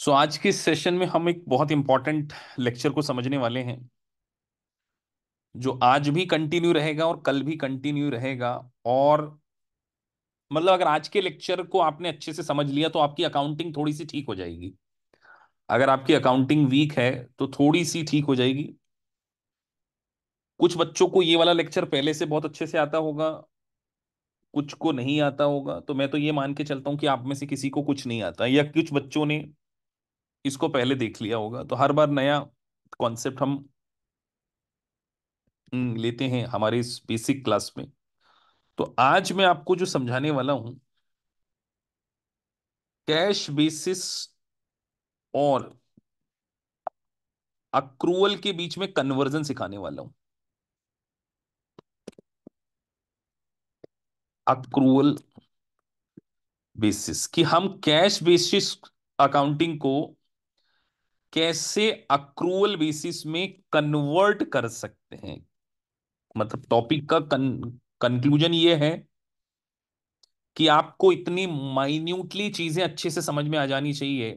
सो so, आज के session में हम एक बहुत इंपॉर्टेंट लेक्चर को समझने वाले हैं जो आज भी कंटिन्यू रहेगा और कल भी कंटिन्यू रहेगा और मतलब अगर आज के लेक्चर को आपने अच्छे से समझ लिया तो आपकी अकाउंटिंग थोड़ी सी ठीक हो जाएगी अगर आपकी अकाउंटिंग वीक है तो थोड़ी सी ठीक हो जाएगी कुछ बच्चों को ये वाला लेक्चर पहले से बहुत अच्छे से आता होगा कुछ को नहीं आता होगा तो मैं तो ये मान के चलता हूँ कि आप में से किसी को कुछ नहीं आता या कुछ बच्चों ने इसको पहले देख लिया होगा तो हर बार नया कॉन्सेप्ट हम हम्म, लेते हैं हमारे इस बेसिक क्लास में तो आज मैं आपको जो समझाने वाला हूं कैश बेसिस और अक्रूवल के बीच में कन्वर्जन सिखाने वाला हूं अक्रूवल बेसिस कि हम कैश बेसिस अकाउंटिंग को कैसे अक्रूवल बेसिस में कन्वर्ट कर सकते हैं मतलब टॉपिक का कंक्लूजन ये है कि आपको इतनी माइन्यूटली चीजें अच्छे से समझ में आ जानी चाहिए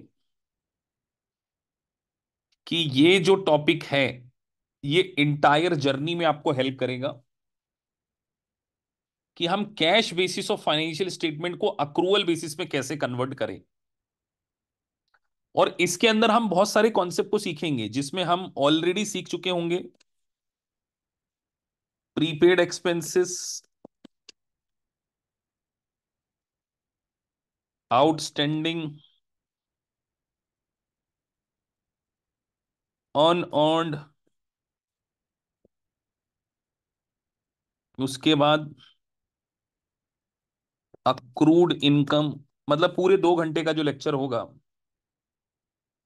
कि ये जो टॉपिक है ये इंटायर जर्नी में आपको हेल्प करेगा कि हम cash basis of financial statement को अक्रूवल बेसिस में कैसे कन्वर्ट करें और इसके अंदर हम बहुत सारे कॉन्सेप्ट को सीखेंगे जिसमें हम ऑलरेडी सीख चुके होंगे prepaid expenses outstanding on owned उसके बाद अक्रूड इनकम मतलब पूरे दो घंटे का जो लेक्चर होगा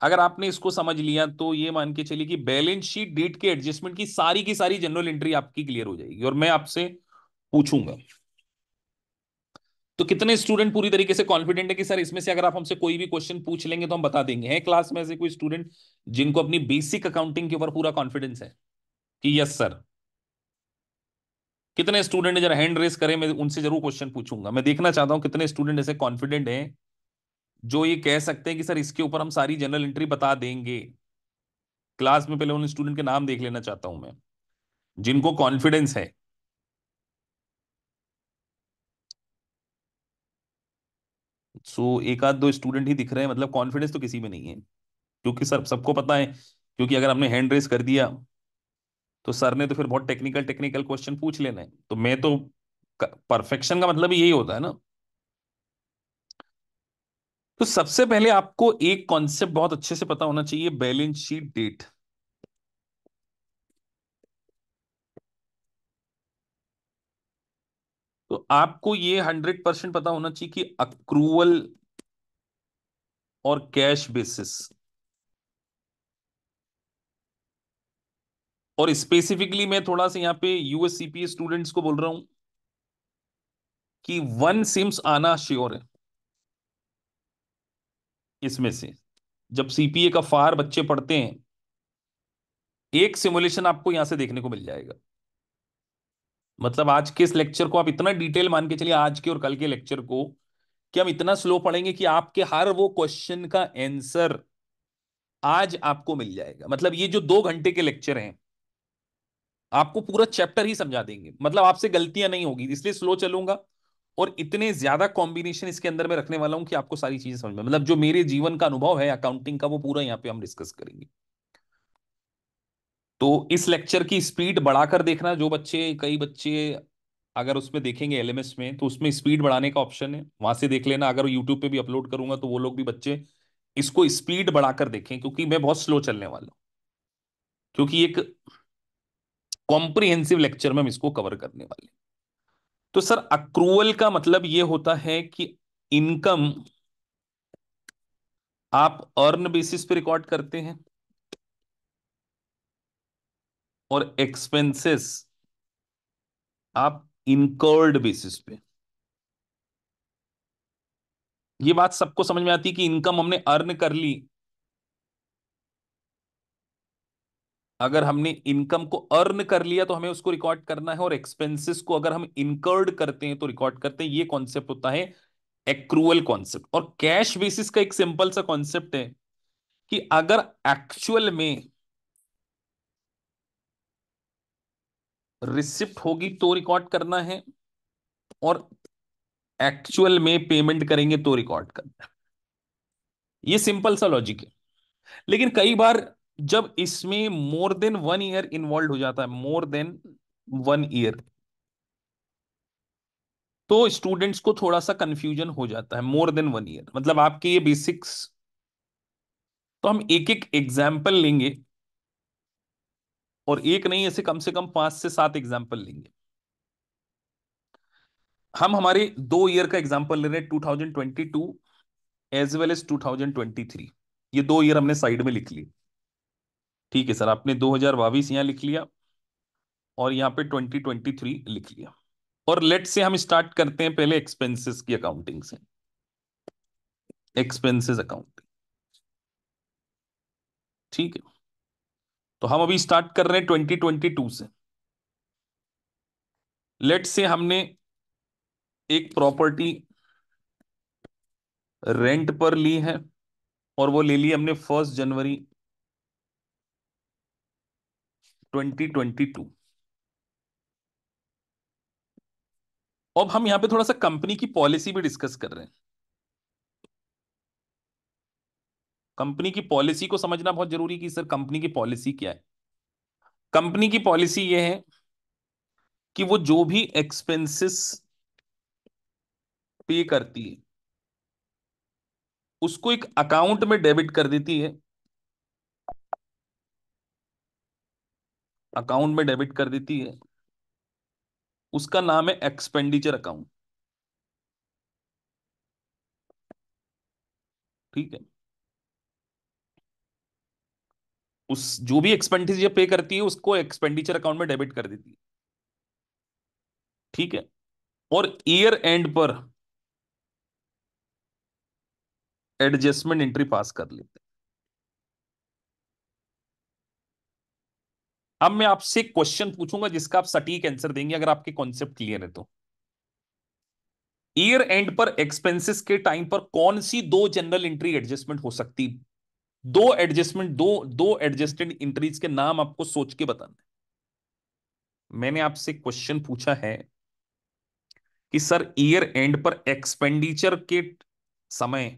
अगर आपने इसको समझ लिया तो ये मान के चलिए कि बैलेंस शीट डेट के एडजस्टमेंट की सारी की सारी जनरल एंट्री आपकी क्लियर हो जाएगी और मैं आपसे पूछूंगा तो कितने स्टूडेंट पूरी तरीके से कॉन्फिडेंट है कि सर इसमें से अगर आप हमसे कोई भी क्वेश्चन पूछ लेंगे तो हम बता देंगे है क्लास में से कोई स्टूडेंट जिनको अपनी बेसिक अकाउंटिंग के ऊपर पूरा कॉन्फिडेंस है कि यस सर कितने स्टूडेंट जरा हैंड रेस करें मैं उनसे जरूर क्वेश्चन पूछूंगा मैं देखना चाहता हूं कितने स्टूडेंट ऐसे कॉन्फिडेंट हैं जो ये कह सकते हैं कि सर इसके ऊपर हम सारी जनरल एंट्री बता देंगे क्लास में पहले उन स्टूडेंट के नाम देख लेना चाहता हूं मैं जिनको कॉन्फिडेंस है सो so, एक आध दो स्टूडेंट ही दिख रहे हैं मतलब कॉन्फिडेंस तो किसी में नहीं है क्योंकि सर सबको पता है क्योंकि अगर हमने हैंड रेस कर दिया तो सर ने तो फिर बहुत टेक्निकल टेक्निकल क्वेश्चन पूछ लेना है तो मैं तो परफेक्शन का मतलब यही होता है ना तो सबसे पहले आपको एक कॉन्सेप्ट बहुत अच्छे से पता होना चाहिए बैलेंस शीट डेट तो आपको ये हंड्रेड परसेंट पता होना चाहिए कि अक्रूवल और कैश बेसिस और स्पेसिफिकली मैं थोड़ा सा यहां पे यूएससीपीए स्टूडेंट्स को बोल रहा हूं कि वन सिम्स आना श्योर है इसमें से जब सीपीए का फार बच्चे पढ़ते हैं एक सिमुलेशन आपको यहां से देखने को मिल जाएगा मतलब आज के इस लेक्चर को आप इतना डिटेल मान के चलिए आज के और कल के लेक्चर को कि हम इतना स्लो पढ़ेंगे कि आपके हर वो क्वेश्चन का आंसर आज आपको मिल जाएगा मतलब ये जो दो घंटे के लेक्चर हैं आपको पूरा चैप्टर ही समझा देंगे मतलब आपसे गलतियां नहीं होगी इसलिए स्लो चलूंगा और इतने ज्यादा कॉम्बिनेशन इसके अंदर में रखने वाला हूं कि आपको सारी चीजें समझ में मतलब जो मेरे जीवन का अनुभव है अकाउंटिंग का वो पूरा यहाँ पे हम डिस्कस करेंगे तो इस लेक्चर की स्पीड बढ़ाकर देखना जो बच्चे कई बच्चे अगर उसमें देखेंगे एलएमएस में तो उसमें स्पीड बढ़ाने का ऑप्शन है वहां से देख लेना अगर यूट्यूब पे भी अपलोड करूंगा तो वो लोग भी बच्चे इसको स्पीड बढ़ाकर देखें क्योंकि मैं बहुत स्लो चलने वाला हूं क्योंकि एक कॉम्प्रिहेंसिव लेक्चर में हम इसको कवर करने वाले हैं तो सर अक्रूवल का मतलब ये होता है कि इनकम आप अर्न बेसिस पे रिकॉर्ड करते हैं और एक्सपेंसेस आप इनकर्ड बेसिस पे ये बात सबको समझ में आती है कि इनकम हमने अर्न कर ली अगर हमने इनकम को अर्न कर लिया तो हमें उसको रिकॉर्ड करना है और एक्सपेंसेस को अगर हम इनकर्ड करते हैं तो रिकॉर्ड करते हैं ये कॉन्सेप्ट होता है एक्रूअल कॉन्सेप्ट और कैश बेसिस का एक सिंपल सा कॉन्सेप्ट है कि अगर एक्चुअल में रिसिप्ट होगी तो रिकॉर्ड करना है और एक्चुअल में पेमेंट करेंगे तो रिकॉर्ड करना है ये सिंपल सा लॉजिक है लेकिन कई बार जब इसमें more than one year involve हो जाता है मोर देन वन ईयर तो स्टूडेंट्स को थोड़ा सा कंफ्यूजन हो जाता है मोर देन वन ईयर मतलब आपके ये बेसिक्स तो हम एक एक एग्जाम्पल लेंगे और एक नहीं ऐसे कम से कम पांच से सात एग्जाम्पल लेंगे हम हमारे दो ईयर का एग्जाम्पल ले रहे हैं two thousand twenty two as well as two thousand twenty three ये दो ईयर हमने साइड में लिख लिए ठीक है सर आपने दो हजार बाईस यहाँ लिख लिया और यहाँ पे ट्वेंटी ट्वेंटी थ्री लिख लिया और लेट से हम स्टार्ट करते हैं पहले एक्सपेंसेस की अकाउंटिंग से एक्सपेंसेस अकाउंटिंग ठीक है तो हम अभी स्टार्ट कर रहे हैं ट्वेंटी ट्वेंटी टू से लेट से हमने एक प्रॉपर्टी रेंट पर ली है और वो ले ली हमने फर्स्ट जनवरी 2022 अब हम यहां पे थोड़ा सा कंपनी की पॉलिसी भी डिस्कस कर रहे हैं कंपनी की पॉलिसी को समझना बहुत जरूरी है कि सर कंपनी की पॉलिसी क्या है कंपनी की पॉलिसी यह है कि वो जो भी एक्सपेंसेस पे करती है उसको एक अकाउंट में डेबिट कर देती है अकाउंट में डेबिट कर देती है उसका नाम है एक्सपेंडिचर अकाउंट ठीक है उस जो भी एक्सपेंडिचर पे करती है उसको एक्सपेंडिचर अकाउंट में डेबिट कर देती है ठीक है और ईयर एंड पर एडजस्टमेंट एंट्री पास कर लेते हैं अब मैं आपसे क्वेश्चन पूछूंगा जिसका आप सटीक आंसर देंगे अगर आपके कॉन्सेप्ट क्लियर है तो ईयर एंड पर एक्सपेंसेस के टाइम पर कौन सी दो जनरल एंट्री एडजस्टमेंट हो सकती दो एडजस्टमेंट दो दो एडजस्टेड एंट्रीज के नाम आपको सोच के बताना है मैंने आपसे क्वेश्चन पूछा है कि सर ईयर एंड पर एक्सपेंडिचर के समय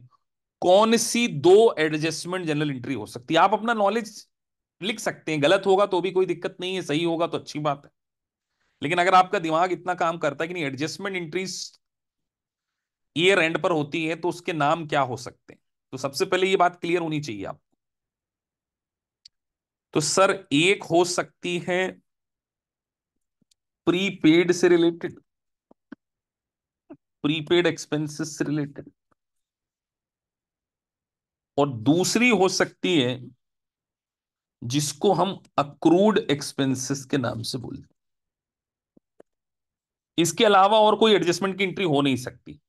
कौन सी दो एडजस्टमेंट जनरल एंट्री हो सकती है आप अपना नॉलेज लिख सकते हैं गलत होगा तो भी कोई दिक्कत नहीं है सही होगा तो अच्छी बात है लेकिन अगर आपका दिमाग इतना काम करता है कि नहीं एडजस्टमेंट इंट्रीज ईयर एंड पर होती है तो उसके नाम क्या हो सकते हैं तो सबसे पहले ये बात क्लियर होनी चाहिए आपको तो सर एक हो सकती है प्रीपेड से रिलेटेड प्रीपेड एक्सपेंसेस से रिलेटेड और दूसरी हो सकती है जिसको हम अक्रूड एक्सपेंसेस के नाम से बोलते हैं इसके अलावा और कोई एडजस्टमेंट की एंट्री हो नहीं सकती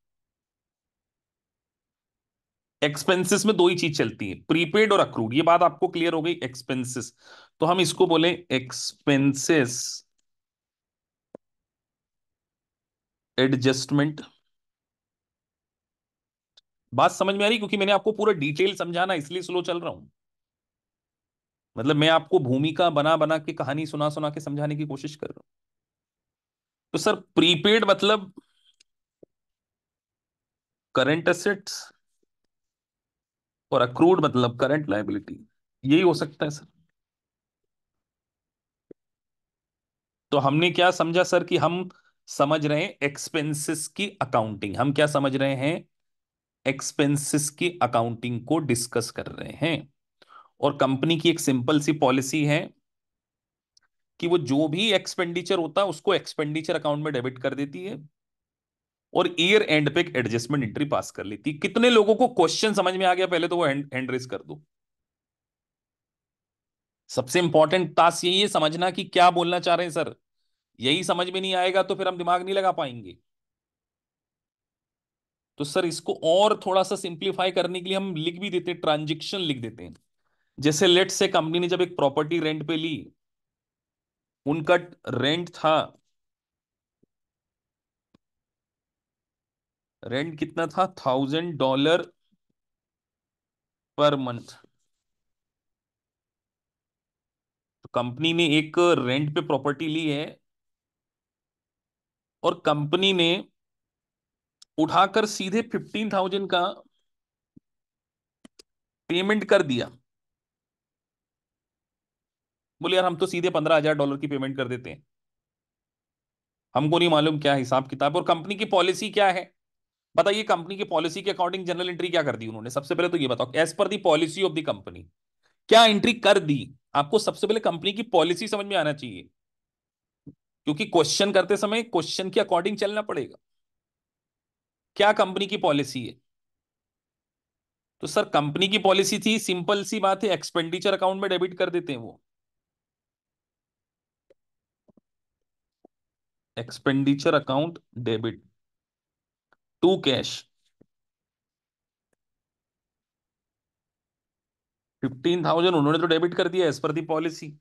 एक्सपेंसेस में दो ही चीज चलती है प्रीपेड और अक्रूड ये बात आपको क्लियर हो गई एक्सपेंसेस तो हम इसको बोले एक्सपेंसेस एडजस्टमेंट बात समझ में आ रही क्योंकि मैंने आपको पूरा डिटेल समझाना इसलिए स्लो चल रहा हूं मतलब मैं आपको भूमिका बना बना के कहानी सुना सुना के समझाने की कोशिश कर रहा हूं तो सर प्रीपेड मतलब करंट असेट्स और अक्रूड मतलब करंट लाइबिलिटी यही हो सकता है सर तो हमने क्या समझा सर कि हम समझ रहे हैं एक्सपेंसेस की अकाउंटिंग हम क्या समझ रहे हैं एक्सपेंसेस की अकाउंटिंग को डिस्कस कर रहे हैं और कंपनी की एक सिंपल सी पॉलिसी है कि वो जो भी एक्सपेंडिचर होता है उसको एक्सपेंडिचर अकाउंट में डेबिट कर देती है और ईयर एंड पे एडजस्टमेंट एंट्री पास कर लेती है कितने लोगों को क्वेश्चन समझ में आ गया पहले तो वो हैंड रेस कर दो सबसे इंपॉर्टेंट टास्क यही है समझना कि क्या बोलना चाह रहे हैं सर यही समझ में नहीं आएगा तो फिर हम दिमाग नहीं लगा पाएंगे तो सर इसको और थोड़ा सा सिंप्लीफाई करने के लिए हम लिख भी देते हैं ट्रांजेक्शन लिख देते हैं जैसे लेट से कंपनी ने जब एक प्रॉपर्टी रेंट पे ली उनका रेंट था रेंट कितना था थाउजेंड डॉलर पर मंथ तो कंपनी ने एक रेंट पे प्रॉपर्टी ली है और कंपनी ने उठाकर सीधे फिफ्टीन थाउजेंड का पेमेंट कर दिया बोले यार हम तो सीधे पंद्रह हजार डॉलर की पेमेंट कर देते हैं हमको नहीं मालूम क्या हिसाब किताब और कंपनी की पॉलिसी क्या है बताइए कंपनी की पॉलिसी के अकॉर्डिंग जनरल एंट्री क्या कर दी उन्होंने सबसे पहले तो ये बताओ as per the policy of the company क्या एंट्री कर दी आपको सबसे पहले कंपनी की पॉलिसी समझ में आना चाहिए क्योंकि क्वेश्चन करते समय क्वेश्चन के अकॉर्डिंग चलना पड़ेगा क्या कंपनी की पॉलिसी है तो सर कंपनी की पॉलिसी थी सिंपल सी बात है एक्सपेंडिचर अकाउंट में डेबिट कर देते हैं वो expenditure account debit to cash fifteen thousand उन्होंने तो डेबिट कर दिया एज पर दी पॉलिसी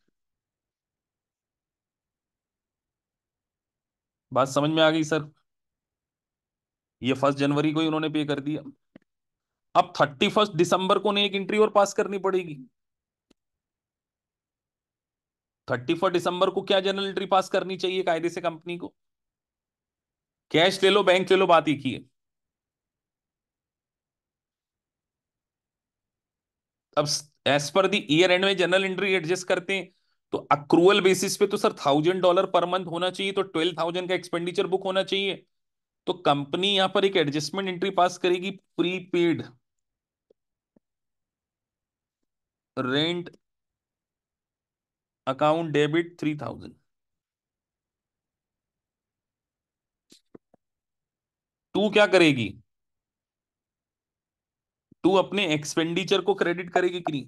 बात समझ में आ गई सर ये फर्स्ट जनवरी को ही उन्होंने पे कर दिया अब थर्टी फर्स्ट दिसंबर को उन्हें एक एंट्री और पास करनी पड़ेगी थर्टी फोर दिसंबर को क्या जनरल एंट्री पास करनी चाहिए कायदे से कंपनी को कैश ले लो बैंक ले लो बात ही है अब as per the year end में जनरल एंट्री एडजस्ट करते हैं तो अक्रूवल बेसिस पे तो sir thousand dollar per month होना चाहिए तो ट्वेल्व थाउजेंड का एक्सपेंडिचर बुक होना चाहिए तो कंपनी यहां पर एक एडजस्टमेंट एंट्री पास करेगी prepaid rent account debit three thousand to क्या करेगी टू अपने एक्सपेंडिचर को क्रेडिट करेगी कि नहीं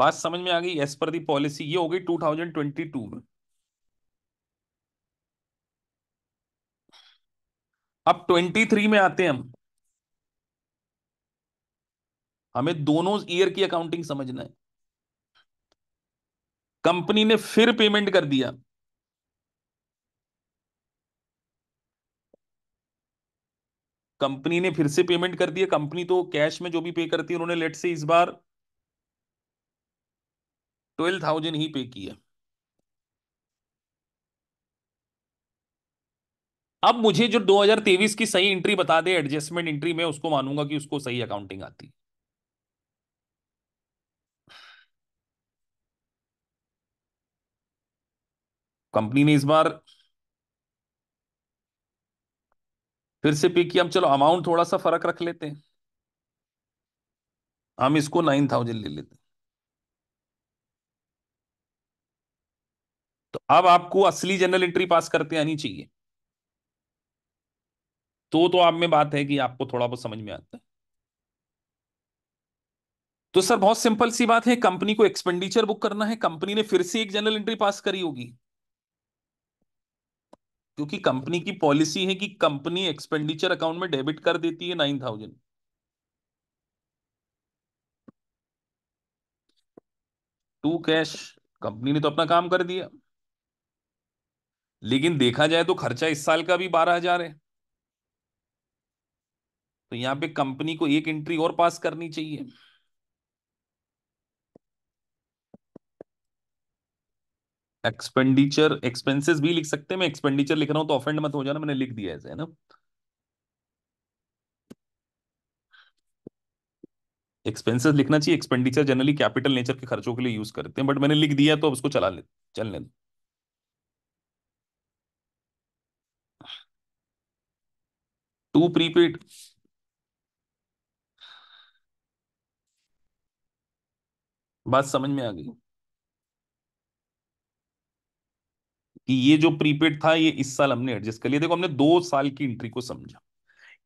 बात समझ में आ गई एज पर दी पॉलिसी ये हो गई टू थाउजेंड ट्वेंटी टू में अब ट्वेंटी थ्री में आते हैं हम हमें दोनों ईयर की अकाउंटिंग समझना है कंपनी ने फिर पेमेंट कर दिया कंपनी ने फिर से पेमेंट कर दिया कंपनी तो कैश में जो भी पे करती है उन्होंने लेट से इस बार ट्वेल्व थाउजेंड ही पे किया अब मुझे जो 2023 की सही एंट्री बता दे एडजस्टमेंट एंट्री में उसको मानूंगा कि उसको सही अकाउंटिंग आती कंपनी ने इस बार फिर से पिक किया हम चलो अमाउंट थोड़ा सा फर्क रख लेते हैं हम इसको नाइन थाउजेंड ले लेते तो अब आपको असली जनरल एंट्री पास करते आनी चाहिए तो तो आप में बात है कि आपको थोड़ा बहुत समझ में आता है तो सर बहुत सिंपल सी बात है कंपनी को एक्सपेंडिचर बुक करना है कंपनी ने फिर से एक जनरल एंट्री पास करी होगी क्योंकि कंपनी की पॉलिसी है कि कंपनी एक्सपेंडिचर अकाउंट में डेबिट कर देती है nine thousand to cash company ने तो अपना काम कर दिया लेकिन देखा जाए तो खर्चा इस साल का भी बारह हजार है तो यहाँ पे कंपनी को एक एंट्री और पास करनी चाहिए एक्सपेंडिचर एक्सपेंसेस भी लिख सकते हैं मैं एक्सपेंडिचर लिख रहा हूं तो ऑफेंड मत हो जाना मैंने लिख दिया ऐसे है ना एक्सपेंसेस लिखना चाहिए एक्सपेंडिचर जनरली कैपिटल नेचर के खर्चों के लिए यूज करते हैं बट मैंने लिख दिया तो अब उसको चला ले चलने दो टू प्रीपेड बात समझ में आ गई कि ये जो प्रीपेड था ये इस साल हमने एडजस्ट कर लिया देखो हमने दो साल की एंट्री को समझा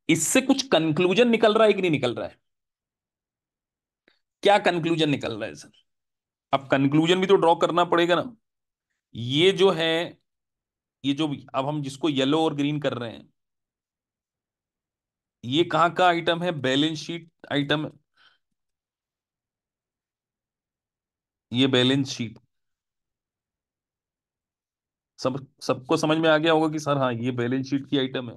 इससे कुछ कंक्लूजन निकल रहा है कि नहीं निकल रहा है क्या कंक्लूजन निकल रहा है सर अब कंक्लूजन भी तो ड्रॉ करना पड़ेगा ना ये जो है ये जो अब हम जिसको येलो और ग्रीन कर रहे हैं ये कहां का आइटम है बैलेंस शीट आइटम ये बैलेंस शीट सब सबको समझ में आ गया होगा कि सर हाँ ये बैलेंस शीट की आइटम है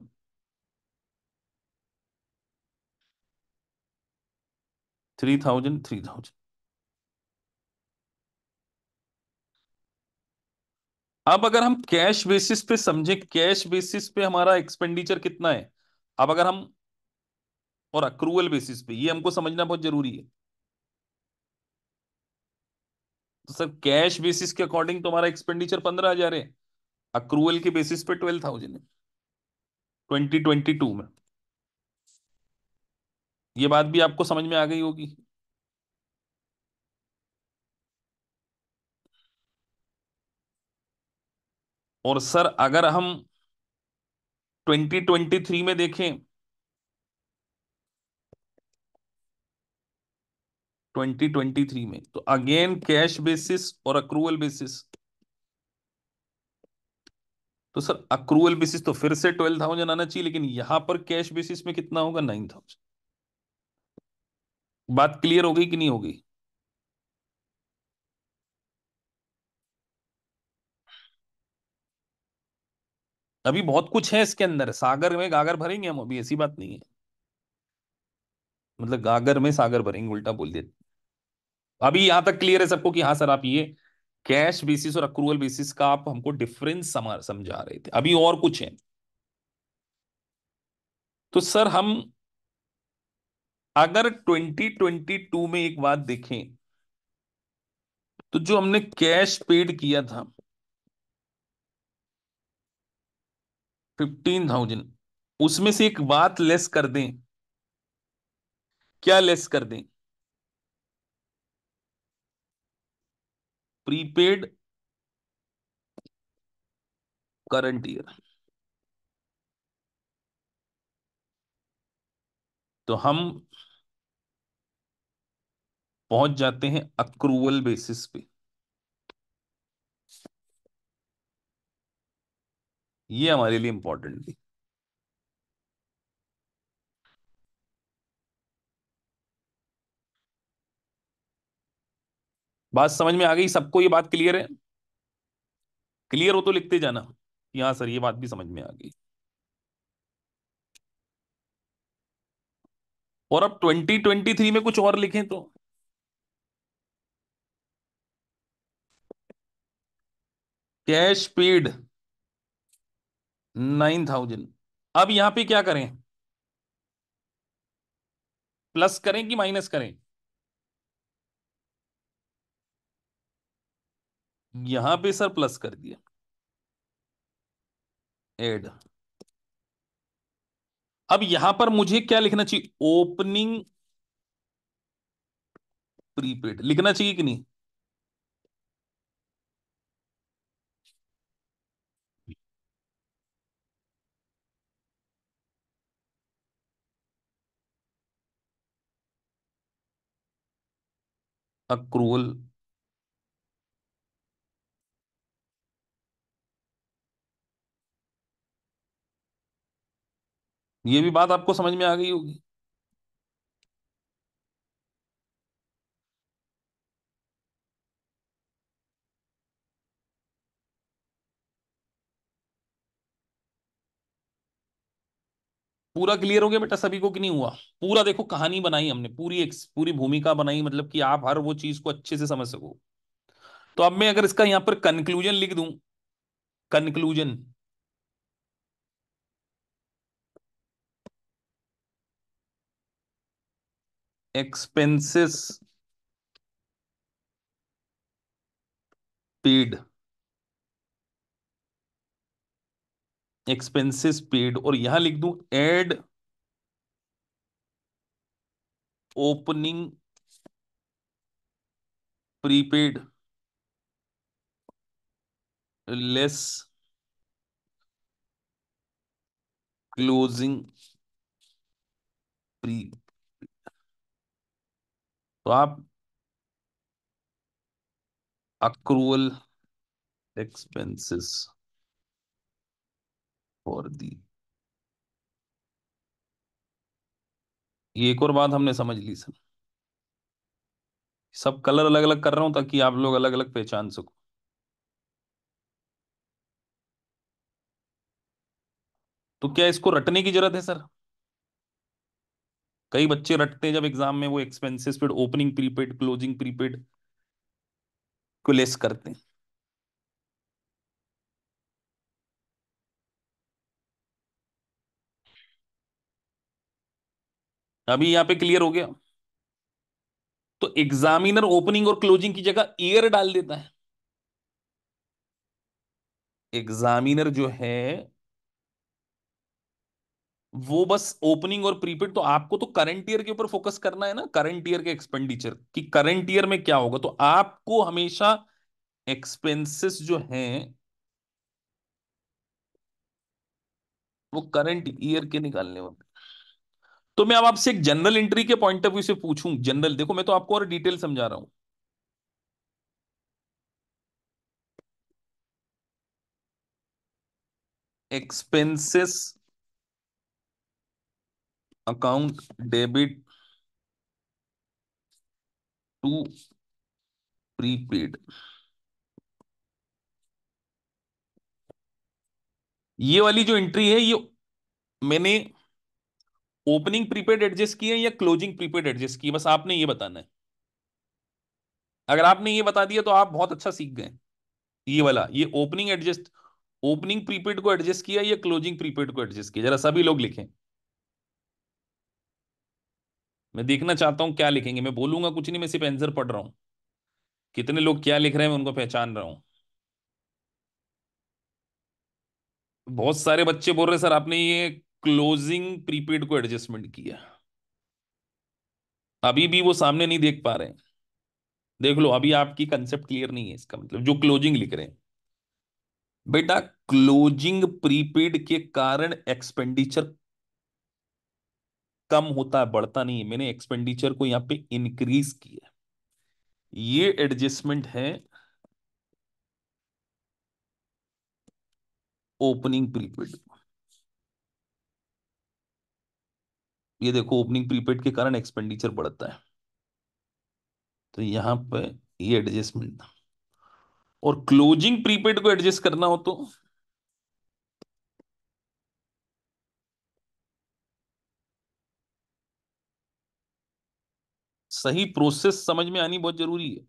थ्री थाउजेंड थ्री थाउजेंड अब अगर हम कैश बेसिस पे समझे कैश बेसिस पे हमारा एक्सपेंडिचर कितना है अब अगर हम और अक्रूवल बेसिस पे ये हमको समझना बहुत जरूरी है तो सर कैश बेसिस के अकॉर्डिंग तुम्हारा एक्सपेंडिचर पंद्रह हजार है अक्रूवल के बेसिस पे ट्वेल्व थाउजेंड है ट्वेंटी ट्वेंटी टू में ये बात भी आपको समझ में आ गई होगी और सर अगर हम ट्वेंटी ट्वेंटी थ्री में देखें 2023 में तो अगेन कैश बेसिस और अक्रूवल बेसिस तो सर अक्रूवल बेसिस तो फिर से ट्वेल्व थाउजेंड आना चाहिए लेकिन यहां पर कैश बेसिस में कितना होगा नाइन थाउजेंड बात क्लियर हो गई कि नहीं होगी अभी बहुत कुछ है इसके अंदर सागर में गागर भरेंगे हम अभी ऐसी बात नहीं है मतलब गागर में सागर भरेंगे उल्टा बोल दिया अभी यहां तक क्लियर है सबको कि हाँ सर आप ये कैश बेसिस और अक्रूवल बेसिस का आप हमको डिफरेंस समझा रहे थे अभी और कुछ है तो सर हम अगर 2022 में एक बात देखें तो जो हमने कैश पेड किया था फिफ्टीन थाउजेंड उसमें से एक बात लेस कर दें क्या लेस कर दें प्रीपेड करंट ईयर तो हम पहुंच जाते हैं अक्रूवल बेसिस पे ये हमारे लिए इंपॉर्टेंट थी बात समझ में आ गई सबको ये बात क्लियर है क्लियर हो तो लिखते जाना यहां सर ये बात भी समझ में आ गई और अब 2023 में कुछ और लिखें तो कैश पेड नाइन थाउजेंड अब यहां पे क्या करें प्लस करें कि माइनस करें यहां पे सर प्लस कर दिया एड अब यहां पर मुझे क्या लिखना चाहिए ओपनिंग प्रीपेड लिखना चाहिए कि नहीं अक्रूवल ये भी बात आपको समझ में आ गई होगी पूरा क्लियर हो गया बेटा सभी को कि नहीं हुआ पूरा देखो कहानी बनाई हमने पूरी एक पूरी भूमिका बनाई मतलब कि आप हर वो चीज को अच्छे से समझ सको तो अब मैं अगर इसका यहां पर कंक्लूजन लिख दूं conclusion expenses paid expenses paid और यहां लिख दू add opening prepaid less closing pre तो आप अक्रूवल एक्सपेंसेस फॉर दी ये एक और बात हमने समझ ली सर सब कलर अलग अलग कर रहा हूं ताकि आप लोग अलग अलग पहचान सको तो क्या इसको रटने की जरूरत है सर कई बच्चे रटते हैं जब एग्जाम में वो एक्सपेंसेस फिर ओपनिंग प्रीपेड क्लोजिंग प्रीपेड को लेस करते हैं अभी यहां पे क्लियर हो गया तो एग्जामिनर ओपनिंग और क्लोजिंग की जगह ईयर डाल देता है एग्जामिनर जो है वो बस ओपनिंग और प्रीपेड तो आपको तो करंट ईयर के ऊपर फोकस करना है ना करंट ईयर के एक्सपेंडिचर कि करंट ईयर में क्या होगा तो आपको हमेशा एक्सपेंसेस जो हैं वो करंट ईयर के निकालने वाले तो मैं अब आपसे एक जनरल एंट्री के पॉइंट ऑफ व्यू से पूछूं जनरल देखो मैं तो आपको और डिटेल समझा रहा हूं expenses account debit to prepaid ये वाली जो एंट्री है ये मैंने ओपनिंग प्रीपेड एडजस्ट की है या क्लोजिंग प्रीपेड एडजस्ट की है बस आपने ये बताना है अगर आपने ये बता दिया तो आप बहुत अच्छा सीख गए ये वाला ये ओपनिंग एडजस्ट ओपनिंग प्रीपेड को एडजस्ट किया या क्लोजिंग प्रीपेड को एडजस्ट किया जरा सभी लोग लिखें मैं देखना चाहता हूँ क्या लिखेंगे मैं बोलूंगा कुछ नहीं मैं सिर्फ आंसर पढ़ रहा हूँ कितने लोग क्या लिख रहे हैं मैं उनको पहचान रहा हूं बहुत सारे बच्चे बोल रहे सर आपने ये क्लोजिंग प्रीपेड को एडजस्टमेंट किया अभी भी वो सामने नहीं देख पा रहे देख लो अभी आपकी कंसेप्ट क्लियर नहीं है इसका मतलब जो क्लोजिंग लिख रहे हैं बेटा क्लोजिंग प्रीपेड के कारण एक्सपेंडिचर कम होता है बढ़ता नहीं है मैंने एक्सपेंडिचर को यहाँ पे इंक्रीज किया ये एडजस्टमेंट है ओपनिंग प्रीपेड ये देखो ओपनिंग प्रीपेड के कारण एक्सपेंडिचर बढ़ता है तो यहां पे ये एडजस्टमेंट था और क्लोजिंग प्रीपेड को एडजस्ट करना हो तो सही प्रोसेस समझ में आनी बहुत जरूरी है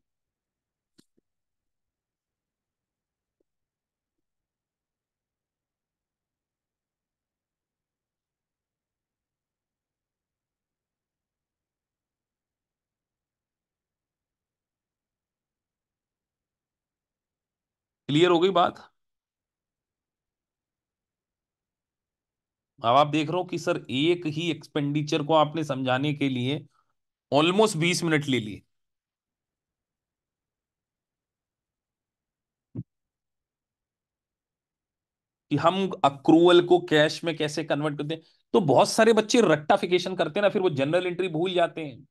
क्लियर हो गई बात अब आप देख रहे हो कि सर एक ही एक्सपेंडिचर को आपने समझाने के लिए ऑलमोस्ट बीस मिनट ले लिए कि हम अक्रूवल को कैश में कैसे कन्वर्ट करते हैं तो बहुत सारे बच्चे रट्टाफिकेशन करते हैं ना फिर वो जनरल एंट्री भूल जाते हैं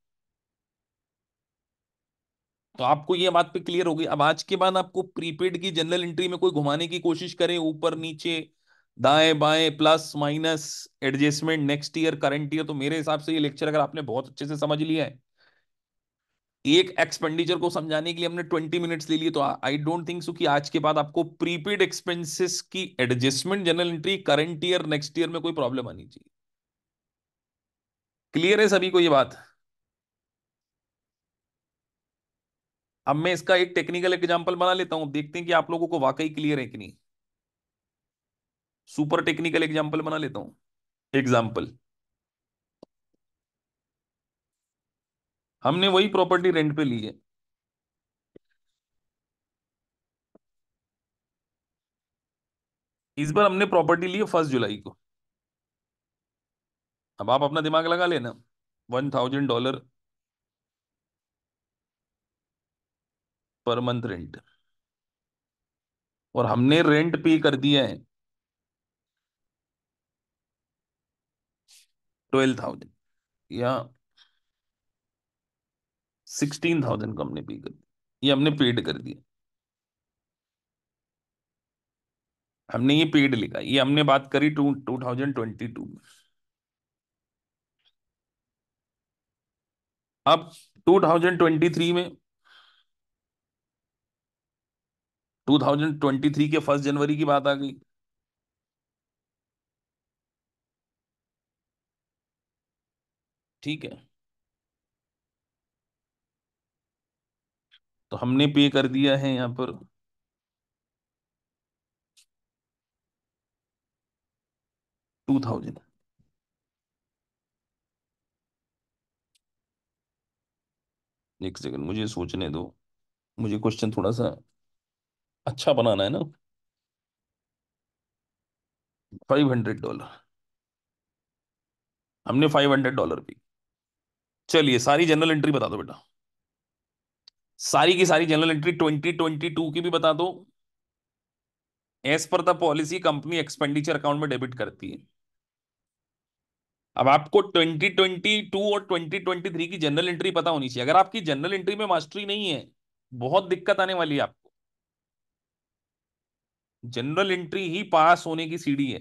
तो आपको ये बात पे क्लियर हो गई अब आज के बाद आपको प्रीपेड की जनरल एंट्री में कोई घुमाने की कोशिश करें ऊपर नीचे दाएं बाएं plus minus adjustment next year current year तो मेरे हिसाब से ये लेक्चर अगर आपने बहुत अच्छे से समझ लिया है एक एक्सपेंडिचर को समझाने के लिए हमने ट्वेंटी मिनट्स ले लिए तो आई डोंट थिंक सो कि आज के बाद आपको प्रीपेड एक्सपेंसेस की adjustment general entry current year next year में कोई प्रॉब्लम आनी चाहिए क्लियर है सभी को ये बात अब मैं इसका एक टेक्निकल एग्जाम्पल बना लेता हूं देखते हैं कि आप लोगों को वाकई क्लियर है कि नहीं सुपर टेक्निकल एग्जाम्पल बना लेता हूं एग्जाम्पल हमने वही प्रॉपर्टी रेंट पे ली है इस बार हमने प्रॉपर्टी ली है फर्स्ट जुलाई को अब आप अपना दिमाग लगा लेना one thousand dollar per month rent और हमने रेंट पे कर दिया है ट्वेल्व थाउजेंड या सिक्सटीन थाउजेंड को हमने पे कर दिया ये हमने पेड कर दिया हमने ये पेड लिखा ये हमने बात करी two two thousand twenty two में अब थ्री में 2023 के फर्स्ट जनवरी की बात आ गई ठीक है तो हमने पे कर दिया है यहां पर टू थाउजेंड एक सेकंड मुझे सोचने दो मुझे क्वेश्चन थोड़ा सा अच्छा बनाना है ना फाइव हंड्रेड डॉलर हमने फाइव हंड्रेड डॉलर पे चलिए सारी जनरल एंट्री बता दो बेटा सारी की सारी journal entry twenty twenty two की भी बता दो as per the policy company expenditure account में डेबिट करती है अब आपको 2022 और 2023 की जनरल एंट्री पता होनी चाहिए अगर आपकी जनरल एंट्री में मास्टरी नहीं है बहुत दिक्कत आने वाली है आपको जनरल एंट्री ही पास होने की सीढ़ी है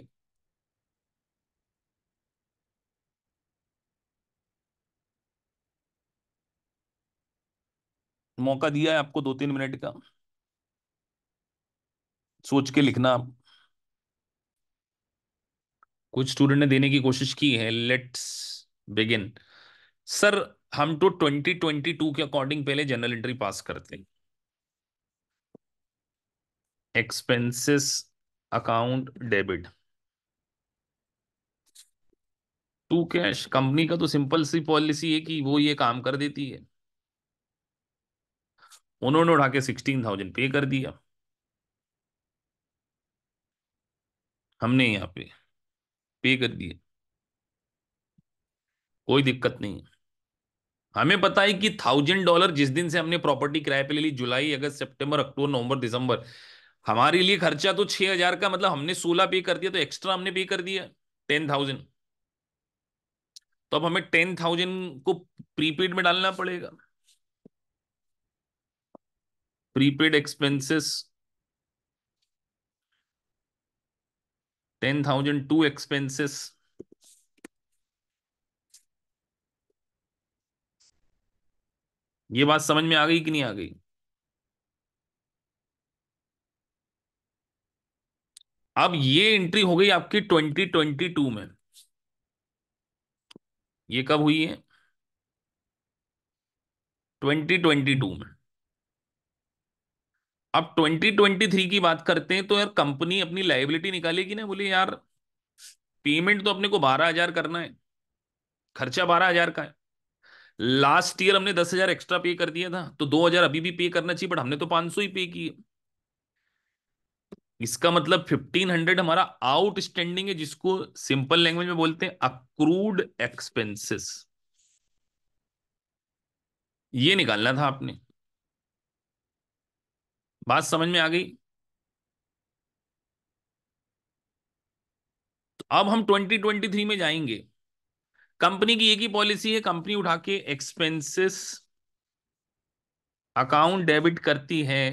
मौका दिया है आपको दो तीन मिनट का सोच के लिखना आप कुछ स्टूडेंट ने देने की कोशिश की है लेट्स बिगिन सर हम तो 2022 के अकॉर्डिंग पहले जनरल एंट्री पास करते हैं expenses account debit to cash company का तो सिंपल सी पॉलिसी है कि वो ये काम कर देती है उन्होंने उठा के सिक्सटीन थाउजेंड पे कर दिया हमने यहाँ पे पे कर दिया कोई दिक्कत नहीं हमें पता है कि थाउजेंड डॉलर जिस दिन से हमने प्रॉपर्टी किराए पे ले ली जुलाई अगस्त सितंबर अक्टूबर नवंबर दिसंबर हमारे लिए खर्चा तो छह हजार का मतलब हमने सोलह पे कर दिया तो एक्स्ट्रा हमने पे कर दिया टेन थाउजेंड तो अब हमें टेन थाउजेंड को प्रीपेड में डालना पड़ेगा prepaid expenses ten thousand to expenses ये बात समझ में आ गई कि नहीं आ गई अब ये एंट्री हो गई आपकी ट्वेंटी ट्वेंटी टू में ये कब हुई है ट्वेंटी ट्वेंटी टू में अब 2023 की बात करते हैं तो यार कंपनी अपनी लाइबिलिटी निकालेगी ना बोले यार पेमेंट तो अपने को बारह हजार करना है खर्चा बारह हजार का है लास्ट ईयर हमने दस हजार एक्स्ट्रा पे कर दिया था तो दो हजार अभी भी पे करना चाहिए बट हमने तो पांच सौ ही पे किए इसका मतलब फिफ्टीन हंड्रेड हमारा आउटस्टैंडिंग है जिसको सिंपल लैंग्वेज में बोलते हैं अक्रूड एक्सपेंसेस ये निकालना था आपने बात समझ में आ गई तो अब हम 2023 में जाएंगे कंपनी की एक ही पॉलिसी है कंपनी उठा के एक्सपेंसेस अकाउंट डेबिट करती है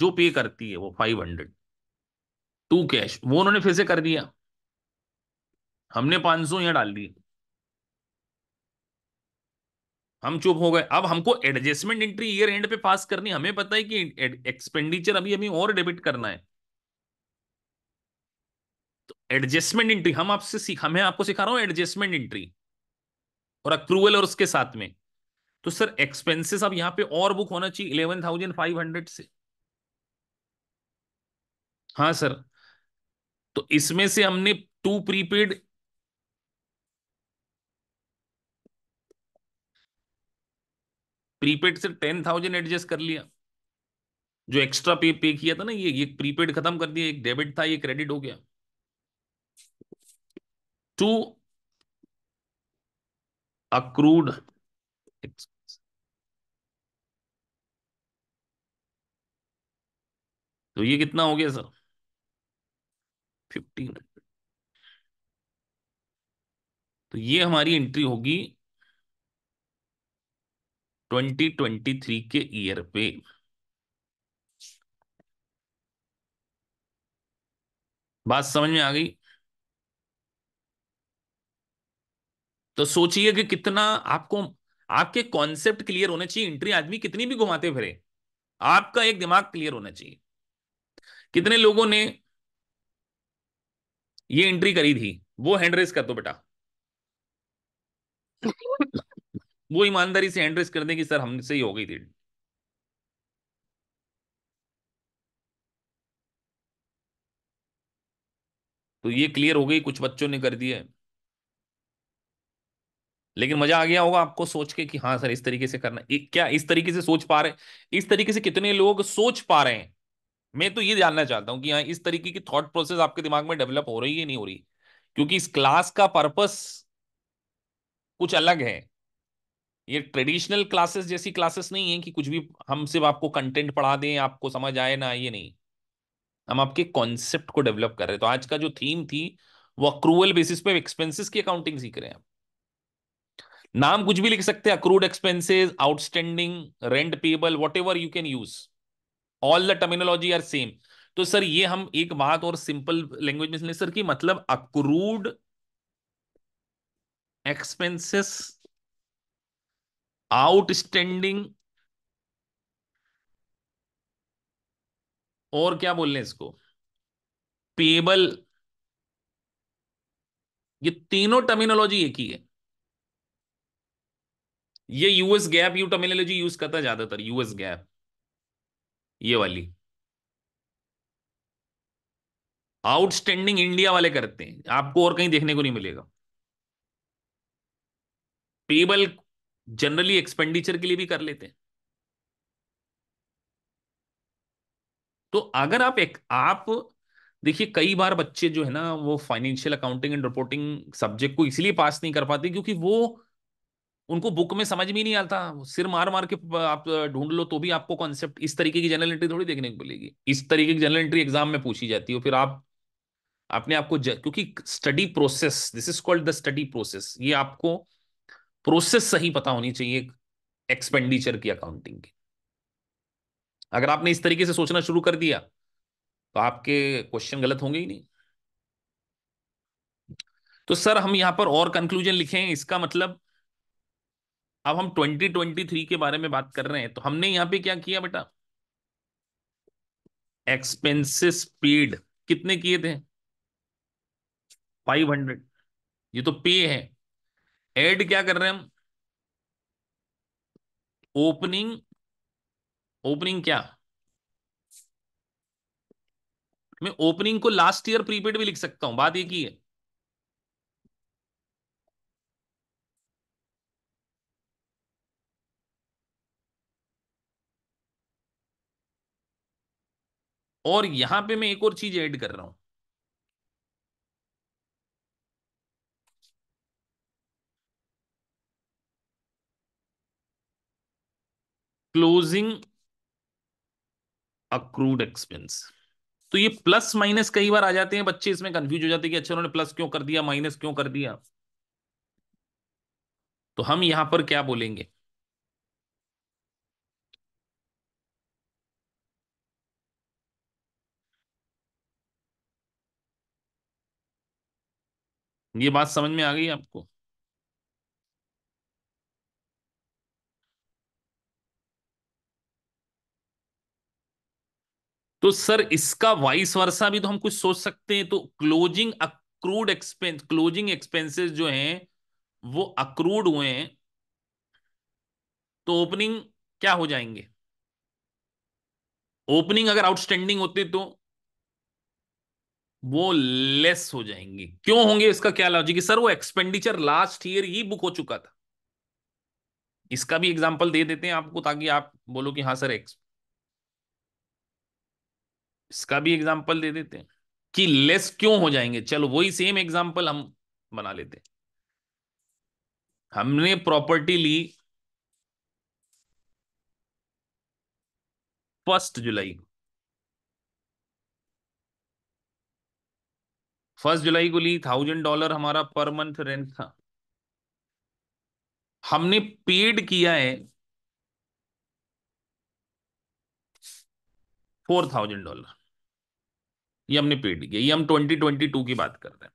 जो पे करती है वो फाइव हंड्रेड टू कैश वो उन्होंने फिर से कर दिया हमने पांच सौ यहां डाल दिए हम चुप हो गए अब हमको एडजस्टमेंट एंट्री ईयर एंड पे पास करनी हमें पता है कि एक्सपेंडिचर अभी हमें और डेबिट करना है तो एडजस्टमेंट एंट्री हम आपसे सीखा मैं आपको सिखा रहा हूं एडजस्टमेंट एंट्री और अक्रूवल और उसके साथ में तो सर एक्सपेंसेस अब यहां पे और बुक होना चाहिए इलेवन थाउजेंड फाइव हंड्रेड से हाँ सर तो इसमें से हमने टू प्रीपेड प्रीपेड से टेन थाउजेंड एडजस्ट कर लिया जो एक्स्ट्रा पे पे किया था ना ये ये प्रीपेड खत्म कर दिया एक डेबिट था ये क्रेडिट हो गया टू अक्रूड तो ये कितना हो गया सर फिफ्टीन तो ये हमारी एंट्री होगी 2023 के ईयर पे बात समझ में आ गई तो सोचिए कि कितना आपको आपके कॉन्सेप्ट क्लियर होने चाहिए इंट्री आदमी कितनी भी घुमाते फिरे आपका एक दिमाग क्लियर होना चाहिए कितने लोगों ने ये एंट्री करी थी वो हैंड रेस कर दो बेटा वो ईमानदारी से एंड्रेस कर दें कि सर हमसे ही हो गई थी तो ये क्लियर हो गई कुछ बच्चों ने कर दिया लेकिन मजा आ गया होगा आपको सोच के कि हाँ सर इस तरीके से करना क्या इस तरीके से सोच पा रहे इस तरीके से कितने लोग सोच पा रहे हैं मैं तो ये जानना चाहता हूं कि हाँ इस तरीके की थॉट प्रोसेस आपके दिमाग में डेवलप हो रही है नहीं हो रही क्योंकि इस क्लास का पर्पस कुछ अलग है ये ट्रेडिशनल क्लासेस जैसी क्लासेस नहीं है कि कुछ भी हम सिर्फ आपको कंटेंट पढ़ा दें आपको समझ आए ना ये नहीं हम आपके कॉन्सेप्ट को डेवलप कर रहे हैं तो आज का जो थीम थी वो अक्रूवल बेसिस पे एक्सपेंसेस की अकाउंटिंग सीख रहे हैं नाम कुछ भी लिख सकते हैं accrued expenses outstanding rent payable whatever you can use all the terminology are same तो सर ये हम एक बात और सिंपल लैंग्वेज में सर की मतलब अक्रूड एक्सपेंसेस आउटस्टैंडिंग और क्या बोल रहे हैं इसको पेबल ये तीनों टर्मिनोलॉजी एक ही है ये US GAAP you terminology use करता है ज्यादातर यूएस गैप ये वाली आउटस्टैंडिंग इंडिया वाले करते हैं आपको और कहीं देखने को नहीं मिलेगा पेबल जनरली एक्सपेंडिचर के लिए भी कर लेते हैं तो अगर आप एक आप देखिए कई बार बच्चे जो है ना वो financial accounting and reporting subject को इसलिए पास नहीं कर पाते क्योंकि वो उनको बुक में समझ में नहीं आता सिर मार मार के आप ढूंढ लो तो भी आपको कॉन्सेप्ट इस तरीके की जनरल एंट्री थोड़ी देखने को मिलेगी इस तरीके की जनरल एंट्री एग्जाम में पूछी जाती है फिर आप आपने आपको क्योंकि study process this is called the study process ये आपको प्रोसेस सही पता होनी चाहिए एक्सपेंडिचर की अकाउंटिंग की अगर आपने इस तरीके से सोचना शुरू कर दिया तो आपके क्वेश्चन गलत होंगे ही नहीं तो सर हम यहां पर और कंक्लूजन हैं इसका मतलब अब हम 2023 के बारे में बात कर रहे हैं तो हमने यहां पे क्या किया बेटा एक्सपेंसेस पेड कितने किए थे 500 ये तो पे है ऐड क्या कर रहे हैं हम ओपनिंग ओपनिंग क्या मैं ओपनिंग को लास्ट ईयर प्रीपेड भी लिख सकता हूं बात एक ही है और यहां पे मैं एक और चीज ऐड कर रहा हूं क्लोजिंग अक्रूड एक्सपेंस तो ये प्लस माइनस कई बार आ जाते हैं बच्चे इसमें कंफ्यूज हो जाते हैं कि अच्छा उन्होंने प्लस क्यों कर दिया माइनस क्यों कर दिया तो हम यहां पर क्या बोलेंगे ये बात समझ में आ गई आपको तो सर इसका वाइस वर्षा भी तो हम कुछ सोच सकते हैं तो closing accrued expense closing expenses जो हैं वो अक्रूड हुए हैं तो ओपनिंग क्या हो जाएंगे ओपनिंग अगर आउटस्टैंडिंग होते तो वो लेस हो जाएंगे क्यों होंगे इसका क्या लॉजिक सर वो एक्सपेंडिचर लास्ट ईयर ही बुक हो चुका था इसका भी एग्जांपल दे देते हैं आपको ताकि आप बोलो कि हाँ सर इसका भी एग्जाम्पल दे देते हैं कि लेस क्यों हो जाएंगे चलो वही सेम एग्जाम्पल हम बना लेते हैं हमने प्रॉपर्टी ली फर्स्ट जुलाई को फर्स्ट जुलाई को ली थाउजेंड डॉलर हमारा पर मंथ रेंट था हमने पेड किया है फोर थाउजेंड डॉलर ये हमने पेड किया ये हम 2022 की बात कर रहे हैं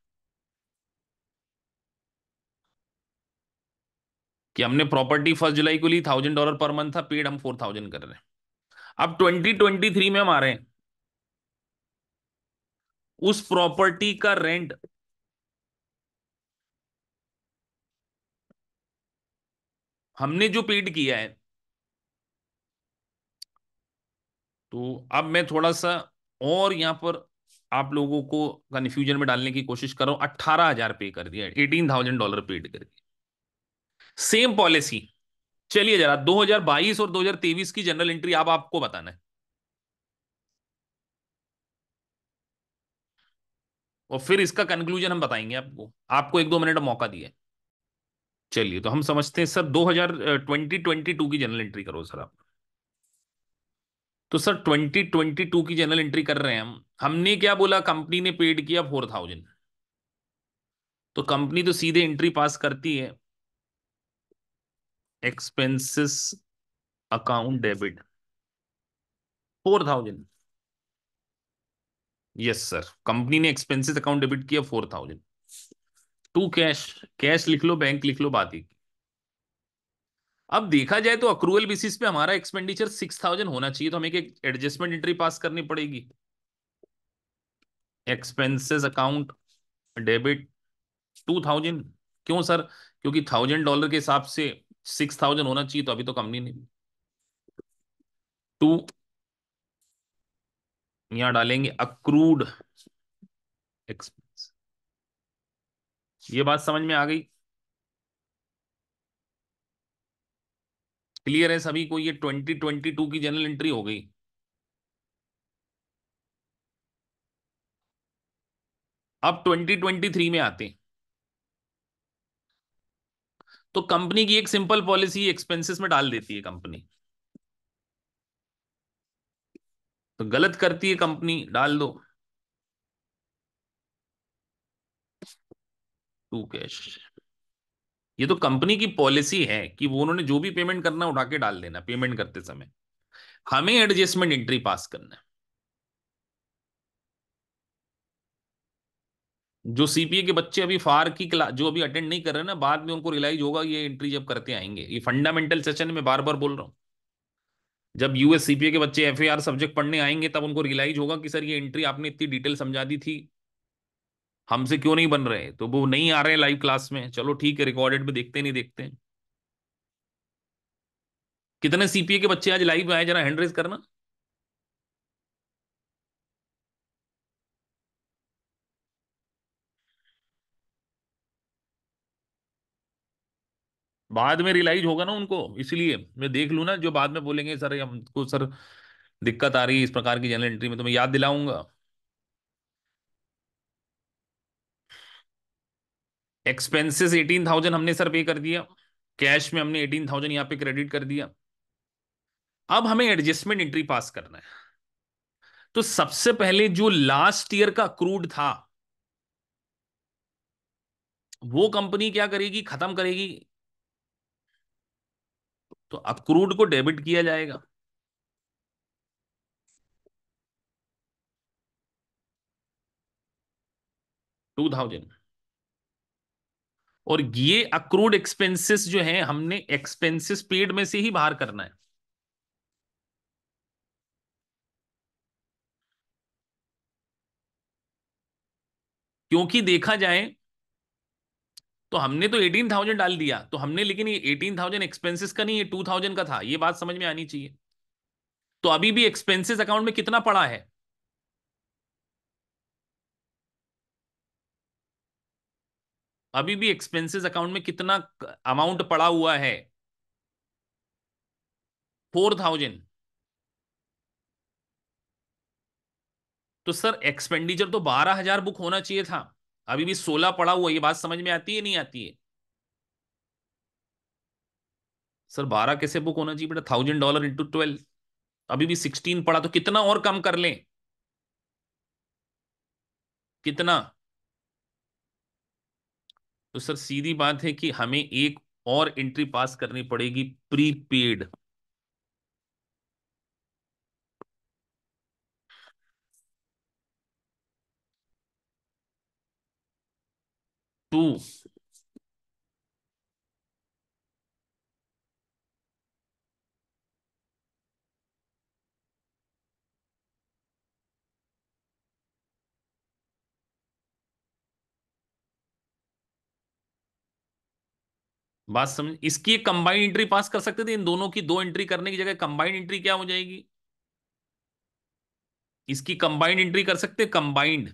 कि हमने प्रॉपर्टी फर्स्ट जुलाई को ली थाउजेंड डॉलर पर मंथ था पेड हम फोर थाउजेंड कर रहे हैं अब 2023 में हम आ रहे हैं उस प्रॉपर्टी का रेंट हमने जो पेड किया है तो अब मैं थोड़ा सा और यहां पर आप लोगों को कन्फ्यूजन में डालने की कोशिश कर रहा हूं अट्ठारह हजार पे कर दिया एटीन थाउजेंड डॉलर पेड कर दिया सेम पॉलिसी चलिए जरा 2022 और 2023 की जनरल एंट्री आप आपको बताना है और फिर इसका कंक्लूजन हम बताएंगे आपको आपको एक दो मिनट मौका दिया चलिए तो हम समझते हैं सर 2020 2022 की जनरल एंट्री करो सर आप तो सर 2022 की जनरल एंट्री कर रहे हैं हम हमने क्या बोला कंपनी ने पेड किया फोर थाउजेंड तो कंपनी तो सीधे एंट्री पास करती है expenses account debit four thousand yes sir company ने एक्सपेंसेस अकाउंट डेबिट किया four thousand to cash cash लिख लो बैंक लिख लो बात ही अब देखा जाए तो अक्रूवल बेसिस पे हमारा एक्सपेंडिचर सिक्स थाउजेंड होना चाहिए तो हमें एक एडजस्टमेंट एंट्री पास करनी पड़ेगी expenses account debit to thousand क्यों सर क्योंकि थाउजेंड डॉलर के हिसाब से सिक्स थाउजेंड होना चाहिए तो अभी तो कंपनी नहीं टू यहां डालेंगे अक्रूड एक्सपेंस ये बात समझ में आ गई क्लियर है सभी को ये ट्वेंटी ट्वेंटी टू की जनरल एंट्री हो गई अब ट्वेंटी ट्वेंटी थ्री में आते हैं तो कंपनी की एक सिंपल पॉलिसी एक्सपेंसेस में डाल देती है कंपनी तो गलत करती है कंपनी डाल दो टू कैश ये तो कंपनी की पॉलिसी है कि वो उन्होंने जो भी पेमेंट करना उठा के डाल देना पेमेंट करते समय हमें एडजस्टमेंट एंट्री पास करना है जो सीपीए के बच्चे अभी फार की क्लास जो अभी अटेंड नहीं कर रहे ना बाद में उनको रिलाईज होगा ये एंट्री जब करते आएंगे ये फंडामेंटल सेशन में बार बार बोल रहा हूं जब यूएस सीपीए के बच्चे एफ सब्जेक्ट पढ़ने आएंगे तब उनको रियलाइज होगा कि सर ये एंट्री आपने इतनी डिटेल समझा दी थी हमसे क्यों नहीं बन रहे तो वो नहीं आ रहे हैं लाइव क्लास में चलो ठीक है रिकॉर्डेड में देखते नहीं देखते कितने सीपीए के बच्चे आज लाइव में आए जरा हैंड रेज करना बाद में रिलाइज होगा ना उनको इसलिए मैं देख लू ना जो बाद में बोलेंगे सर हमको सर दिक्कत आ रही है इस प्रकार की जनरल एंट्री में तो मैं याद दिलाऊंगा एक्सपेंसेस एटीन थाउजेंड हमने सर पे कर दिया कैश में हमने एटीन थाउजेंड यहाँ पे क्रेडिट कर दिया अब हमें एडजस्टमेंट एंट्री पास करना है तो सबसे पहले जो लास्ट ईयर का क्रूड था वो कंपनी क्या करेगी खत्म करेगी तो अब क्रूड को डेबिट किया जाएगा टू थाउजेंड और ये अक्रूड एक्सपेंसेस जो है हमने एक्सपेंसेस पेड में से ही बाहर करना है क्योंकि देखा जाए तो हमने तो एटीन थाउजेंड डाल दिया तो हमने लेकिन ये एटीन थाउजेंड एक्सपेंसेस का नहीं ये टू थाउजेंड का था ये बात समझ में आनी चाहिए तो अभी भी एक्सपेंसेस अकाउंट में कितना पड़ा है अभी भी एक्सपेंसेस अकाउंट में कितना अमाउंट पड़ा हुआ है फोर थाउजेंड तो सर एक्सपेंडिचर तो बारह हजार बुक होना चाहिए था अभी भी सोलह पड़ा हुआ ये बात समझ में आती है नहीं आती है सर बारह कैसे बुक होना चाहिए बेटा थाउजेंड डॉलर इंटू ट्वेल्व अभी भी सिक्सटीन पड़ा तो कितना और कम कर लें कितना तो सर सीधी बात है कि हमें एक और एंट्री पास करनी पड़ेगी प्रीपेड टू बात समझ इसकी कंबाइंड एंट्री पास कर सकते थे इन दोनों की दो एंट्री करने की जगह कंबाइंड एंट्री क्या हो जाएगी इसकी कंबाइंड एंट्री कर सकते कंबाइंड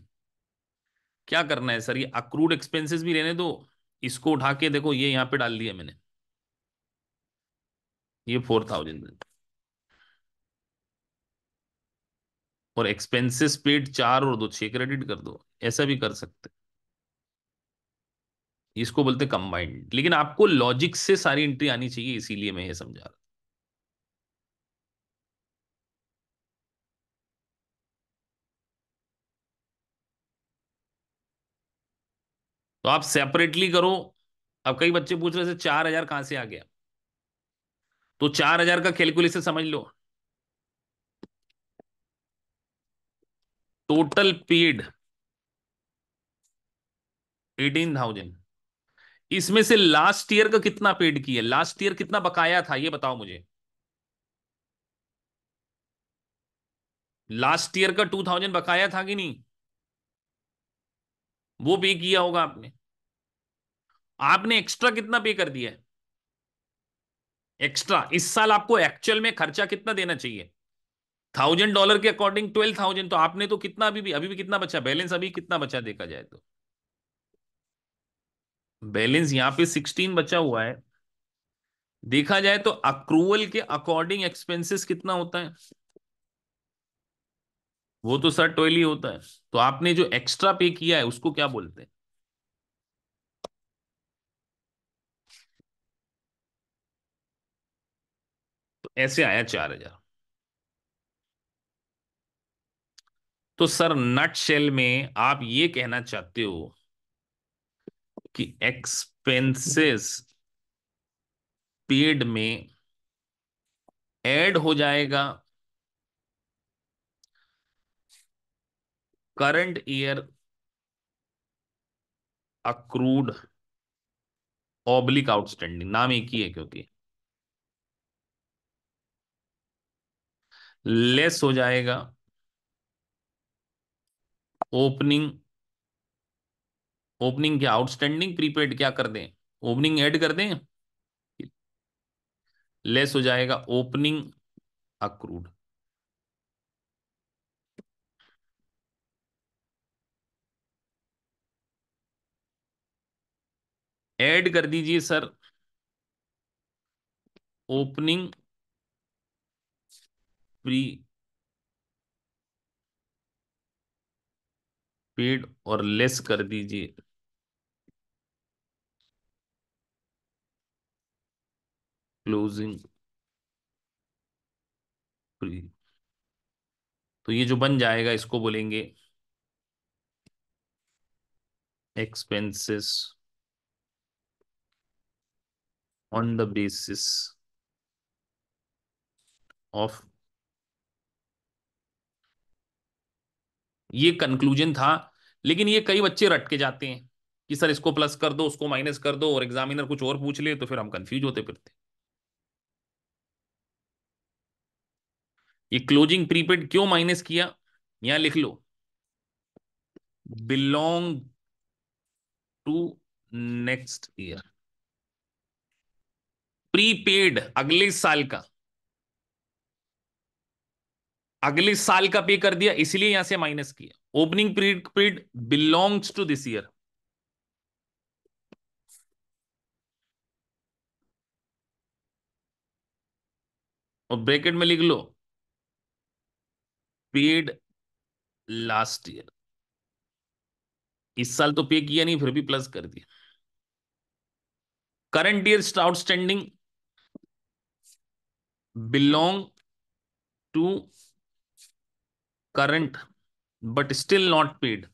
क्या करना है सर ये अक्रूड एक्सपेंसेस भी रहने दो इसको उठा के देखो ये यहां पे डाल दिया मैंने ये फोर थाउजेंड और एक्सपेंसेस पेड चार और दो छह क्रेडिट कर दो ऐसा भी कर सकते इसको बोलते कंबाइंड लेकिन आपको लॉजिक से सारी एंट्री आनी चाहिए इसीलिए मैं ये समझा रहा तो आप सेपरेटली करो अब कई बच्चे पूछ रहे थे चार हजार कहां से आ गया तो चार हजार का कैलकुलेशन समझ लो टोटल पेड एटीन थाउजेंड इसमें से लास्ट ईयर का कितना पेड किया लास्ट ईयर कितना बकाया था ये बताओ मुझे लास्ट ईयर का टू थाउजेंड बकाया था कि नहीं वो पे किया होगा आपने आपने एक्स्ट्रा कितना पे कर दिया एक्स्ट्रा इस साल आपको एक्चुअल में खर्चा कितना देना चाहिए थाउजेंड डॉलर के अकॉर्डिंग ट्वेल्व थाउजेंड तो आपने तो कितना अभी भी अभी भी कितना बचा बैलेंस अभी कितना बचा देखा जाए तो बैलेंस यहां पे सिक्सटीन बचा हुआ है देखा जाए तो अक्रूवल के अकॉर्डिंग एक्सपेंसेस कितना होता है वो तो सर ट्वेल्व ही होता है तो आपने जो एक्स्ट्रा पे किया है उसको क्या बोलते हैं तो ऐसे आया चार हजार तो सर नट शेल में आप ये कहना चाहते हो कि एक्सपेंसेस पेड में ऐड हो जाएगा current year accrued oblique outstanding नाम एक ही है क्योंकि लेस हो जाएगा ओपनिंग ओपनिंग क्या आउटस्टैंडिंग प्रीपेड क्या कर दें ओपनिंग ऐड कर दें लेस हो जाएगा ओपनिंग अक्रूड ऐड कर दीजिए सर ओपनिंग प्री पेड और लेस कर दीजिए क्लोजिंग तो ये जो बन जाएगा इसको बोलेंगे expenses on the basis of ये कंक्लूजन था लेकिन ये कई बच्चे रट के जाते हैं कि सर इसको प्लस कर दो उसको माइनस कर दो और एग्जामिनर कुछ और पूछ ले तो फिर हम कंफ्यूज होते फिरते ये क्लोजिंग प्रीपेड क्यों माइनस किया यहां लिख लो belong to next year prepaid अगले साल का अगले साल का पे कर दिया इसलिए यहां से माइनस किया opening period belongs to this year और ब्रैकेट में लिख लो पेड लास्ट ईयर इस साल तो पे किया नहीं फिर भी प्लस कर दिया current year outstanding belong to current but still not paid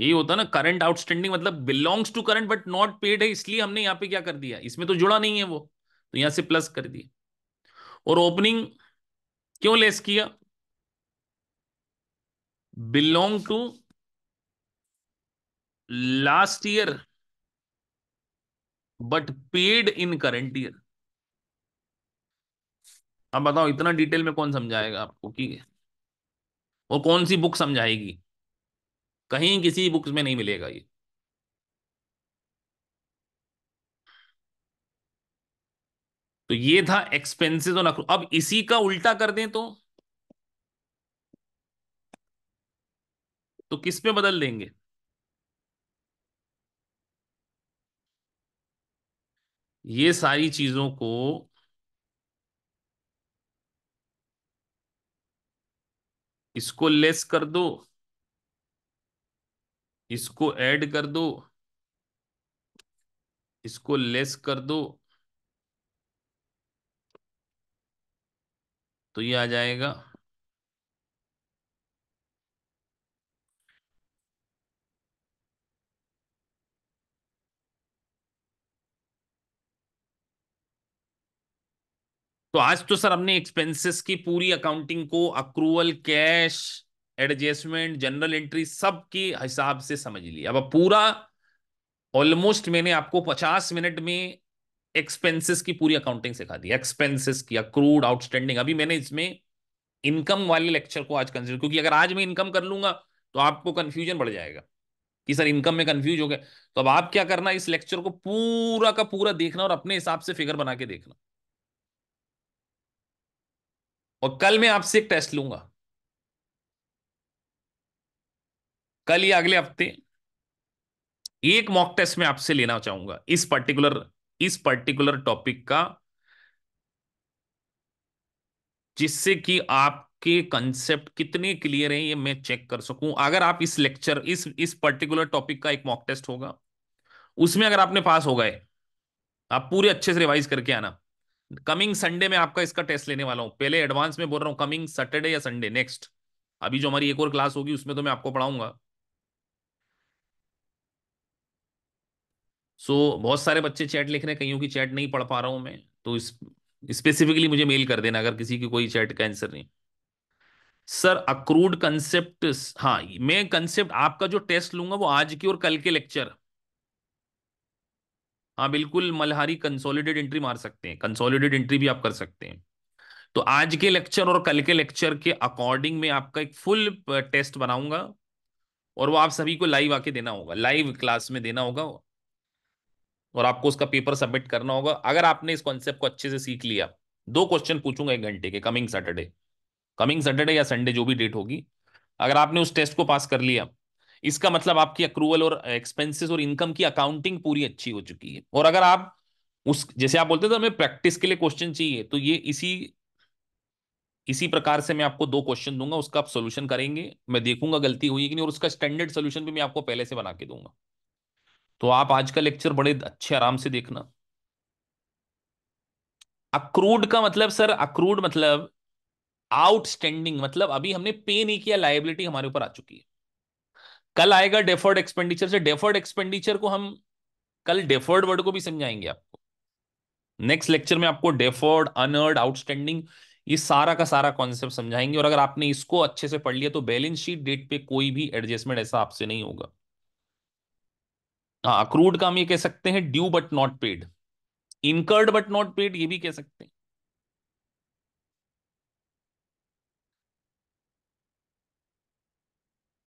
यही होता ना करंट आउटस्टैंडिंग मतलब belongs to current but not paid है इसलिए हमने यहाँ पे क्या कर दिया इसमें तो जुड़ा नहीं है वो तो यहां से प्लस कर दिया और ओपनिंग क्यों लेस किया belong to last year but paid in current year अब बताओ इतना डिटेल में कौन समझाएगा आपको कि और कौन सी बुक समझाएगी कहीं किसी बुक्स में नहीं मिलेगा ये तो ये था एक्सपेंसेस और अक्रू अब इसी का उल्टा कर दें तो तो किस पे बदल देंगे ये सारी चीजों को इसको लेस कर दो इसको ऐड कर दो इसको लेस कर दो तो ये आ जाएगा तो आज तो सर हमने एक्सपेंसेस की पूरी अकाउंटिंग को accrual cash adjustment general entry सब के हिसाब से समझ लिया अब पूरा ऑलमोस्ट मैंने आपको पचास मिनट में एक्सपेंसेस की पूरी अकाउंटिंग सिखा दी एक्सपेंसेस की अक्रूड आउटस्टैंडिंग अभी मैंने इसमें इनकम वाले लेक्चर को आज कंसिडर क्योंकि अगर आज मैं इनकम कर लूंगा तो आपको कंफ्यूजन बढ़ जाएगा कि सर इनकम में कंफ्यूज हो गए तो अब आप क्या करना इस लेक्चर को पूरा का पूरा देखना और अपने हिसाब से फिगर बना के देखना और कल मैं आपसे एक टेस्ट लूंगा कल या अगले हफ्ते एक मॉक टेस्ट में आपसे लेना चाहूंगा इस पर्टिकुलर इस पर्टिकुलर टॉपिक का जिससे कि आपके कंसेप्ट कितने क्लियर हैं ये मैं चेक कर सकूं अगर आप इस लेक्चर इस इस पर्टिकुलर टॉपिक का एक मॉक टेस्ट होगा उसमें अगर आपने पास हो गए आप पूरे अच्छे से रिवाइज करके आना कमिंग संडे में आपका इसका टेस्ट लेने वाला हूं पहले एडवांस में बोल रहा हूं कमिंग सैटरडे या संडे नेक्स्ट अभी जो हमारी एक और क्लास होगी उसमें तो मैं आपको पढ़ाऊंगा सो so, बहुत सारे बच्चे चैट लिख रहे हैं कईयों की चैट नहीं पढ़ पा रहा हूँ मैं तो इस स्पेसिफिकली मुझे मेल कर देना अगर किसी की कोई चैट का आंसर नहीं सर अक्रूड कंसेप्ट हाँ मैं कंसेप्ट आपका जो टेस्ट लूंगा वो आज की और कल के लेक्चर हाँ बिल्कुल मलहारी कंसोलिडेड एंट्री मार सकते हैं कंसोलिडेड एंट्री भी आप कर सकते हैं तो आज के लेक्चर और कल के लेक्चर के अकॉर्डिंग में आपका एक फुल टेस्ट बनाऊंगा और वो आप सभी को लाइव आके देना होगा लाइव क्लास में देना होगा और आपको उसका पेपर सबमिट करना होगा अगर आपने इस कॉन्सेप्ट को अच्छे से सीख लिया दो क्वेश्चन पूछूंगा एक घंटे के कमिंग सैटरडे कमिंग सैटरडे या संडे जो भी डेट होगी अगर आपने उस टेस्ट को पास कर लिया इसका मतलब आपकी अक्रूवल और एक्सपेंसेस और इनकम की अकाउंटिंग पूरी अच्छी हो चुकी है और अगर आप उस जैसे आप बोलते थे हमें प्रैक्टिस के लिए क्वेश्चन चाहिए तो ये इसी इसी प्रकार से मैं आपको दो क्वेश्चन दूंगा उसका आप सोल्यूशन करेंगे मैं देखूंगा गलती हुई कि नहीं और उसका स्टैंडर्ड सोल्यूशन भी मैं आपको पहले से बना के दूंगा तो आप आज का लेक्चर बड़े अच्छे आराम से देखना अक्रूड का मतलब सर अक्रूड मतलब आउटस्टैंडिंग मतलब अभी हमने पे नहीं किया लाइबिलिटी हमारे ऊपर आ चुकी है कल आएगा डेफर्ड एक्सपेंडिचर से डेफर्ड एक्सपेंडिचर को हम कल डेफर्ड वर्ड को भी समझाएंगे आपको नेक्स्ट लेक्चर में आपको डेफर्ड अनर्ड आउटस्टैंडिंग ये सारा का सारा कॉन्सेप्ट समझाएंगे और अगर आपने इसको अच्छे से पढ़ लिया तो बैलेंस शीट डेट पे कोई भी एडजस्टमेंट ऐसा आपसे नहीं होगा हाँ अक्रूड का हम ये कह सकते हैं due but not paid incurred but not paid ये भी कह सकते हैं